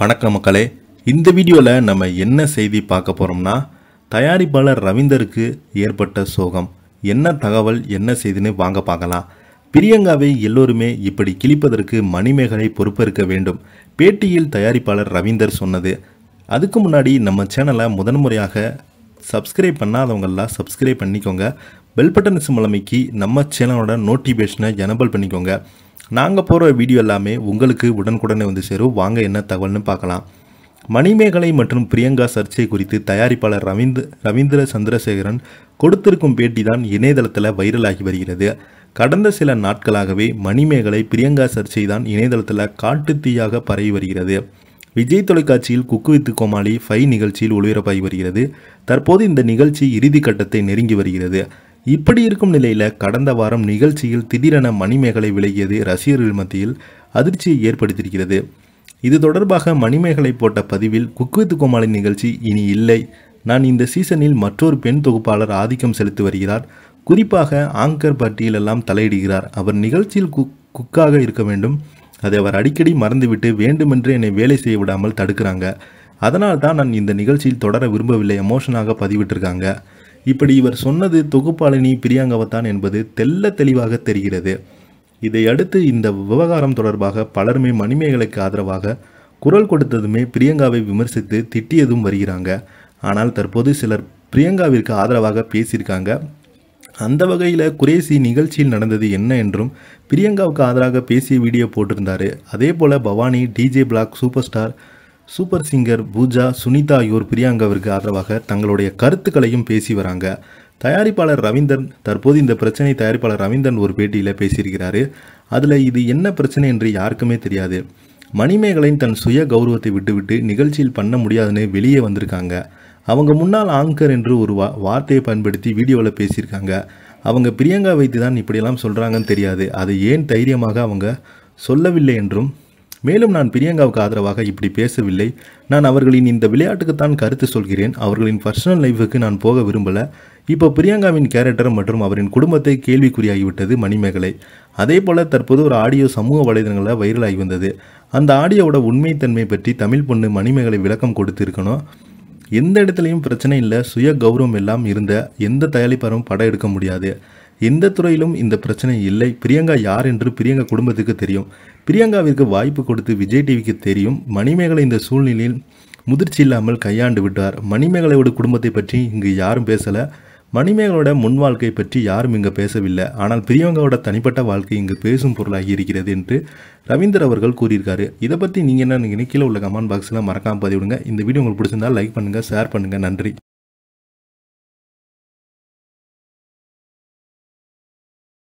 வணக்க மக்களே இந்த வீடியோவில் நம்ம என்ன செய்தி பார்க்க போகிறோம்னா தயாரிப்பாளர் ரவீந்தருக்கு ஏற்பட்ட சோகம் என்ன தகவல் என்ன செய்தின்னு வாங்க பார்க்கலாம் பிரியங்காவை எல்லோருமே இப்படி கிழிப்பதற்கு மணிமேகலை பொறுப்பேற்க வேண்டும் பேட்டியில் தயாரிப்பாளர் ரவீந்தர் சொன்னது அதுக்கு முன்னாடி நம்ம சேனலை முதன்முறையாக சப்ஸ்கிரைப் பண்ணாதவங்கெல்லாம் சப்ஸ்கிரைப் பண்ணிக்கோங்க பெல் பட்டன் சிம்மலமைக்கு நம்ம சேனலோட நோட்டிஃபிகேஷனை எனபிள் பண்ணிக்கோங்க நாங்கள் போகிற வீடியோ எல்லாமே உங்களுக்கு உடனுக்குடனே வந்து சேரும் வாங்க என்ன தகவல்னு பார்க்கலாம் மணிமேகலை மற்றும் பிரியங்கா சர்ச்சை குறித்து தயாரிப்பாளர் ரவீந்திர ரவீந்திர சந்திரசேகரன் கொடுத்திருக்கும் பேட்டி தான் இணையதளத்தில் வைரலாகி வருகிறது கடந்த சில நாட்களாகவே மணிமேகலை பிரியங்கா சர்ச்சை தான் இணையதளத்தில் காட்டுத்தீயாக பரவி வருகிறது விஜய் தொலைக்காட்சியில் குக்கு வித்து கோமாளி ஃபை நிகழ்ச்சியில் ஒளிபரப்பாகி வருகிறது தற்போது இந்த நிகழ்ச்சி இறுதி கட்டத்தை நெருங்கி வருகிறது இப்படி இருக்கும் நிலையில் கடந்த வாரம் நிகழ்ச்சியில் திடீரென மணிமேகலை விலகியது ரசிகர்கள் மத்தியில் அதிர்ச்சியை ஏற்படுத்தியிருக்கிறது இது தொடர்பாக மணிமேகலை போட்ட பதிவில் குக்வித் கோமாளி நிகழ்ச்சி இனி இல்லை நான் இந்த சீசனில் மற்றொரு பெண் தொகுப்பாளர் ஆதிக்கம் செலுத்தி வருகிறார் குறிப்பாக ஆங்கர் பட்டியலெல்லாம் தலையிடுகிறார் அவர் நிகழ்ச்சியில் குக் குக்காக இருக்க வேண்டும் அதை அவர் அடிக்கடி மறந்துவிட்டு வேண்டுமென்று என்னை வேலை செய்ய விடாமல் தடுக்கிறாங்க அதனால் தான் நான் இந்த நிகழ்ச்சியில் தொடர விரும்பவில்லை எமோஷனாக பதிவிட்டிருக்காங்க இப்படி இவர் சொன்னது தொகுப்பாளினி பிரியாங்கவத்தான் என்பது தெல்ல தெளிவாக தெரிகிறது இதையடுத்து இந்த விவகாரம் தொடர்பாக பலருமே மணிமேகலைக்கு ஆதரவாக குரல் கொடுத்ததுமே பிரியங்காவை விமர்சித்து திட்டியதும் வருகிறாங்க ஆனால் தற்போது சிலர் பிரியங்காவிற்கு ஆதரவாக பேசியிருக்காங்க அந்த வகையில் குரேசி நிகழ்ச்சியில் நடந்தது என்ன என்றும் பிரியங்காவுக்கு ஆதரவாக பேசிய வீடியோ போட்டிருந்தார் அதே போல் Bhavani DJ black super star super singer Pooja Sunitha ஆகியோர் பிரியாங்கவிற்கு ஆதரவாக தங்களுடைய கருத்துக்களையும் பேசி வராங்க தயாரிப்பாளர் ரவீந்தன் தற்போது இந்த பிரச்சனை தயாரிப்பாளர் ரவீந்தன் ஒரு பேட்டியில் பேசியிருக்கிறாரு அதில் இது என்ன பிரச்சனை என்று யாருக்குமே தெரியாது மணிமேகலைன் தன் சுய கௌரவத்தை விட்டுவிட்டு நிகழ்ச்சியில் பண்ண முடியாதுன்னு வெளியே வந்திருக்காங்க அவங்க முன்னால் ஆங்கர் என்று ஒரு வா வார்த்தையை பயன்படுத்தி வீடியோவில் பேசியிருக்காங்க அவங்க பிரியங்கா வைத்து தான் இப்படியெல்லாம் சொல்கிறாங்கன்னு தெரியாது அதை ஏன் தைரியமாக அவங்க சொல்லவில்லை என்றும் மேலும் நான் பிரியங்காவுக்கு ஆதரவாக இப்படி பேசவில்லை நான் அவர்களின் இந்த விளையாட்டுக்குத்தான் கருத்து சொல்கிறேன் அவர்களின் பர்சனல் லைஃபுக்கு நான் போக விரும்பலை இப்போ பிரியங்காவின் கேரக்டர் மற்றும் அவரின் குடும்பத்தை கேள்விக்குறியாகிவிட்டது மணிமேகலை அதே போல தற்போது ஒரு ஆடியோ சமூக வலைதளங்களில் வைரலாகி வந்தது அந்த ஆடியோவோட உண்மைத்தன்மை பற்றி தமிழ் பொண்ணு மணிமேகலை விளக்கம் கொடுத்துருக்கணும் எந்த இடத்துலையும் பிரச்சனை இல்லை சுய கௌரவம் எல்லாம் இருந்த எந்த தயாரிப்பாரும் படம் எடுக்க முடியாது எந்த துறையிலும் இந்த பிரச்சனை இல்லை பிரியங்கா யார் என்று பிரியங்கா குடும்பத்துக்கு தெரியும் பிரியங்காவிற்கு வாய்ப்பு கொடுத்து விஜய் டிவிக்கு தெரியும் மணிமேகலை இந்த சூழ்நிலையில் முதிர்ச்சி இல்லாமல் கையாண்டு விட்டார் மணிமேகலையோட குடும்பத்தை பற்றி இங்கு யாரும் பேசலை மணிமேகலோட முன் வாழ்க்கை பற்றி யாரும் இங்கு பேசவில்லை ஆனால் பிரியங்காவோட தனிப்பட்ட வாழ்க்கை இங்கு பேசும் பொருளாகி இருக்கிறது என்று ரவீந்தர் அவர்கள் கூறியிருக்காரு இதை பற்றி நீங்கள் என்ன நினைக்கல உள்ள கமெண்ட் பாக்ஸில் மறக்காமல் பதிவிடுங்க இந்த வீடியோ உங்களுக்கு பிடிச்சிருந்தால் லைக் பண்ணுங்கள் ஷேர் பண்ணுங்கள் நன்றி